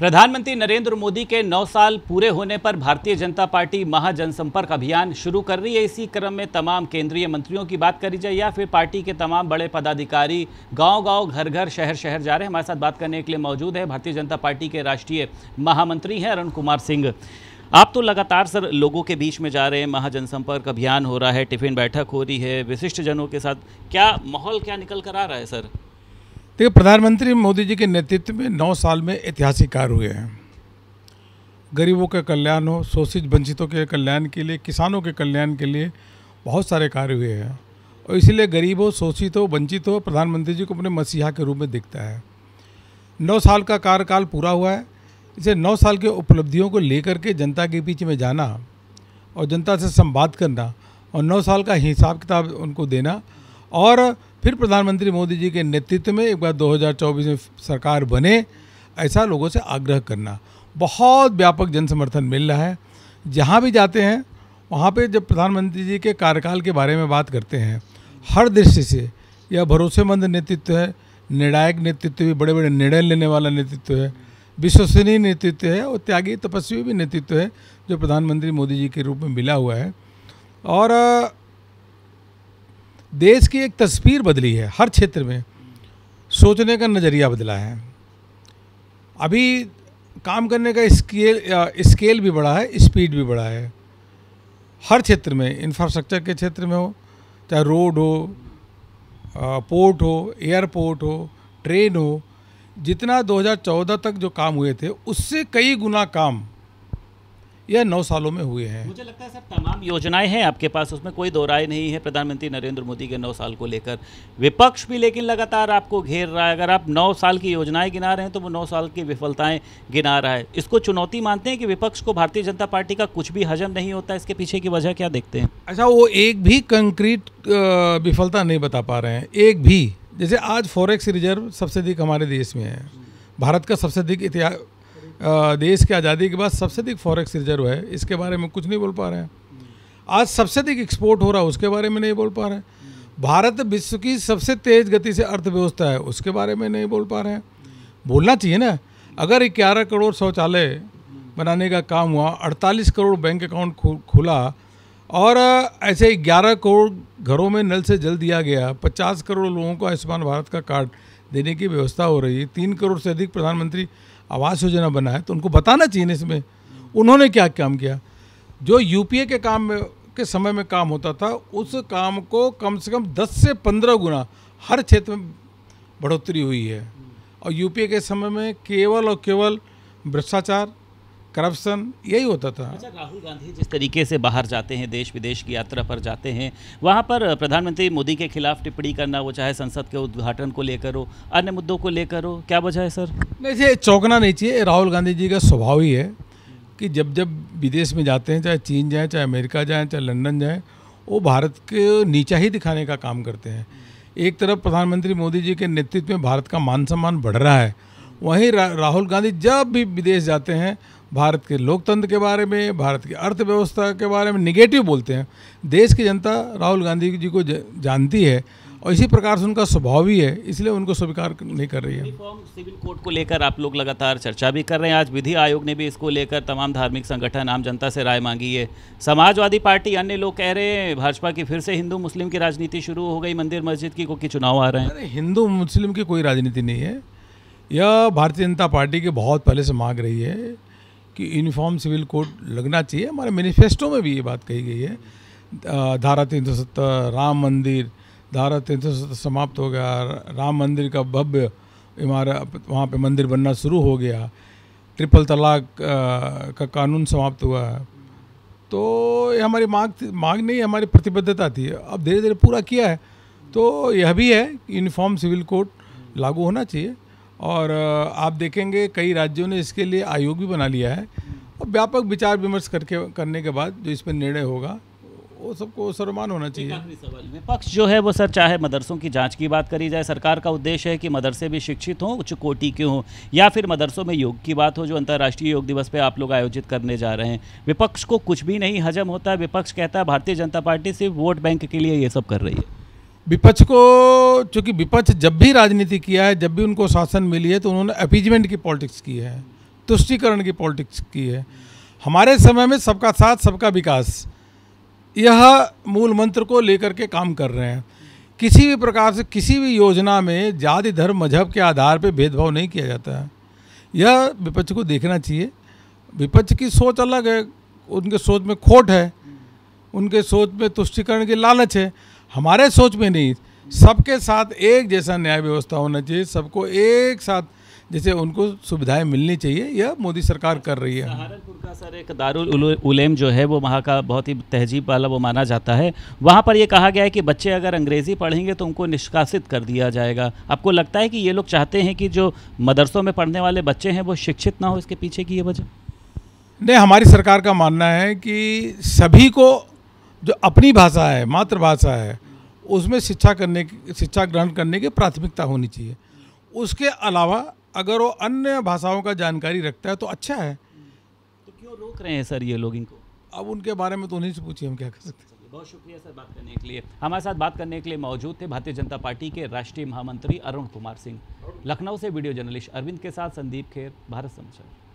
प्रधानमंत्री नरेंद्र मोदी के 9 साल पूरे होने पर भारतीय जनता पार्टी महाजनसंपर्क अभियान शुरू कर रही है इसी क्रम में तमाम केंद्रीय मंत्रियों की बात करी जाए या फिर पार्टी के तमाम बड़े पदाधिकारी गांव गांव घर घर शहर शहर जा रहे हैं हमारे साथ बात करने के लिए मौजूद है भारतीय जनता पार्टी के राष्ट्रीय महामंत्री हैं अरुण कुमार सिंह आप तो लगातार सर लोगों के बीच में जा रहे हैं महाजनसंपर्क अभियान हो रहा है टिफिन बैठक हो रही है विशिष्ट जनों के साथ क्या माहौल क्या निकल कर आ रहा है सर देखिए तो प्रधानमंत्री मोदी जी के नेतृत्व में नौ साल में ऐतिहासिक कार्य हुए हैं गरीबों के कल्याण हो शोषित वंचितों के कल्याण के लिए किसानों के कल्याण के लिए बहुत सारे कार्य हुए हैं और इसीलिए गरीबों शोषितों वंचितों प्रधानमंत्री जी को अपने मसीहा के रूप में दिखता है नौ साल का कार्यकाल पूरा हुआ है इसे नौ साल के उपलब्धियों को लेकर के जनता के बीच में जाना और जनता से संवाद करना और नौ साल का हिसाब किताब उनको देना और फिर प्रधानमंत्री मोदी जी के नेतृत्व में एक बार 2024 में सरकार बने ऐसा लोगों से आग्रह करना बहुत व्यापक जन समर्थन मिल रहा है जहाँ भी जाते हैं वहाँ पे जब प्रधानमंत्री जी के कार्यकाल के बारे में बात करते हैं हर दृष्टि से यह भरोसेमंद नेतृत्व है निर्णायक नेतृत्व भी बड़े बड़े निर्णय लेने वाला नेतृत्व है विश्वसनीय नेतृत्व है और त्यागी तपस्वी भी नेतृत्व है जो प्रधानमंत्री मोदी जी के रूप में मिला हुआ है और देश की एक तस्वीर बदली है हर क्षेत्र में सोचने का नज़रिया बदला है अभी काम करने का स्केल स्केल भी बढ़ा है स्पीड भी बढ़ा है हर क्षेत्र में इंफ्रास्ट्रक्चर के क्षेत्र में हो चाहे रोड हो पोर्ट हो एयरपोर्ट हो ट्रेन हो जितना 2014 तक जो काम हुए थे उससे कई गुना काम या नौ सालों में हुए हैं मुझे लगता है सर तमाम योजनाएं हैं आपके पास उसमें कोई दो राय नहीं है प्रधानमंत्री नरेंद्र मोदी के नौ साल को लेकर विपक्ष भी लेकिन लगातार आपको घेर रहा है अगर आप नौ साल की योजनाएं गिना रहे हैं तो वो नौ साल की विफलताएं गिना रहा है इसको चुनौती मानते हैं कि विपक्ष को भारतीय जनता पार्टी का कुछ भी हजम नहीं होता इसके पीछे की वजह क्या देखते हैं अच्छा वो एक भी कंक्रीट विफलता नहीं बता पा रहे हैं एक भी जैसे आज फॉरेक्स रिजर्व सबसे अधिक हमारे देश में है भारत का सबसे अधिक इतिहास देश की आज़ादी के बाद सबसे अधिक फॉरेक्स रिजर्व है इसके बारे में कुछ नहीं बोल पा रहे हैं आज सबसे अधिक एक्सपोर्ट हो रहा है उसके बारे में नहीं बोल पा रहे भारत विश्व की सबसे तेज़ गति से अर्थव्यवस्था है उसके बारे में नहीं बोल पा रहे हैं बोलना चाहिए ना अगर ग्यारह करोड़ शौचालय बनाने का काम हुआ अड़तालीस करोड़ बैंक अकाउंट खुला और ऐसे ग्यारह करोड़ घरों में नल से जल दिया गया पचास करोड़ लोगों को आयुष्मान भारत का कार्ड देने की व्यवस्था हो रही है तीन करोड़ से अधिक प्रधानमंत्री आवास योजना बना है तो उनको बताना चाहिए इसमें उन्होंने क्या काम किया जो यूपीए के काम में के समय में काम होता था उस काम को कम से कम 10 से 15 गुना हर क्षेत्र में बढ़ोतरी हुई है और यूपीए के समय में केवल और केवल भ्रष्टाचार करप्शन यही होता था अच्छा राहुल गांधी जिस तरीके से बाहर जाते हैं देश विदेश की यात्रा पर जाते हैं वहाँ पर प्रधानमंत्री मोदी के खिलाफ टिप्पणी करना वो चाहे संसद के उद्घाटन को लेकर हो अन्य मुद्दों को लेकर हो क्या वजह है सर नहीं ये चौंकना नहीं चाहिए राहुल गांधी जी का स्वभाव ही है कि जब जब विदेश में जाते हैं चाहे चीन जाएँ चाहे अमेरिका जाएँ चाहे लंदन जाएँ वो भारत के नीचा ही दिखाने का काम करते हैं एक तरफ प्रधानमंत्री मोदी जी के नेतृत्व में भारत का मान सम्मान बढ़ रहा है वहीं राहुल गांधी जब भी विदेश जाते हैं भारत के लोकतंत्र के बारे में भारत की अर्थव्यवस्था के बारे में निगेटिव बोलते हैं देश की जनता राहुल गांधी जी को जानती है और इसी प्रकार से उनका स्वभाव भी है इसलिए उनको स्वीकार नहीं कर रही है सिविल कोड को लेकर आप लोग लगातार चर्चा भी कर रहे हैं आज विधि आयोग ने भी इसको लेकर तमाम धार्मिक संगठन आम जनता से राय मांगी है समाजवादी पार्टी अन्य लोग कह रहे हैं भाजपा की फिर से हिंदू मुस्लिम की राजनीति शुरू हो गई मंदिर मस्जिद की क्योंकि चुनाव आ रहे हैं हिंदू मुस्लिम की कोई राजनीति नहीं है यह भारतीय जनता पार्टी की बहुत पहले से मांग रही है कि यूनिफॉर्म सिविल कोड लगना चाहिए हमारे मैनिफेस्टो में भी ये बात कही गई है धारा तीन सौ सत्तर राम मंदिर धारा तीन सौ सत्तर समाप्त हो गया राम मंदिर का भव्य इमारत वहाँ पे मंदिर बनना शुरू हो गया ट्रिपल तलाक का कानून समाप्त हुआ है तो ये हमारी मांग मांग नहीं हमारी प्रतिबद्धता थी अब धीरे धीरे पूरा किया है तो यह भी है यूनिफॉर्म सिविल कोड लागू होना चाहिए और आप देखेंगे कई राज्यों ने इसके लिए आयोग भी बना लिया है और व्यापक विचार विमर्श करके करने के बाद जो इस पर निर्णय होगा वो सबको सरमान होना चाहिए विपक्ष जो है वो सर चाहे मदरसों की जांच की बात करी जाए सरकार का उद्देश्य है कि मदरसे भी शिक्षित हों उच्च कोटि के हों या फिर मदरसों में योग की बात हो जो अंतर्राष्ट्रीय योग दिवस पे आप लोग आयोजित करने जा रहे हैं विपक्ष को कुछ भी नहीं हजम होता विपक्ष कहता है भारतीय जनता पार्टी सिर्फ वोट बैंक के लिए ये सब कर रही है विपक्ष को चूँकि विपक्ष जब भी राजनीति किया है जब भी उनको शासन मिली है तो उन्होंने अपीजमेंट की पॉलिटिक्स की है तुष्टिकरण की पॉलिटिक्स की है हमारे समय में सबका साथ सबका विकास यह मूल मंत्र को लेकर के काम कर रहे हैं किसी भी प्रकार से किसी भी योजना में जाति धर्म मजहब के आधार पर भेदभाव नहीं किया जाता है यह विपक्ष को देखना चाहिए विपक्ष की सोच अलग है उनके सोच में खोट है उनके सोच में तुष्टिकरण की लालच है हमारे सोच में नहीं सबके साथ एक जैसा न्याय व्यवस्था होना चाहिए सबको एक साथ जैसे उनको सुविधाएं मिलनी चाहिए यह मोदी सरकार कर रही है सहारनपुर का सर एक दारुल उलेम जो है वो वहाँ का बहुत ही तहजीब वाला वो माना जाता है वहाँ पर ये कहा गया है कि बच्चे अगर अंग्रेज़ी पढ़ेंगे तो उनको निष्कासित कर दिया जाएगा आपको लगता है कि ये लोग चाहते हैं कि जो मदरसों में पढ़ने वाले बच्चे हैं वो शिक्षित ना हो इसके पीछे की ये वजह नहीं हमारी सरकार का मानना है कि सभी को जो अपनी भाषा है मातृभाषा है उसमें शिक्षा करने की शिक्षा ग्रहण करने की प्राथमिकता होनी चाहिए उसके अलावा अगर वो अन्य भाषाओं का जानकारी रखता है तो अच्छा है तो क्यों रोक रहे हैं सर ये लोग इनको अब उनके बारे में तो उन्हीं से पूछिए हम क्या कर सकते हैं बहुत शुक्रिया सर बात करने के लिए हमारे साथ बात करने के लिए मौजूद थे भारतीय जनता पार्टी के राष्ट्रीय महामंत्री अरुण कुमार सिंह लखनऊ से वीडियो जर्नलिस्ट अरविंद के साथ संदीप खेर भारत समाचार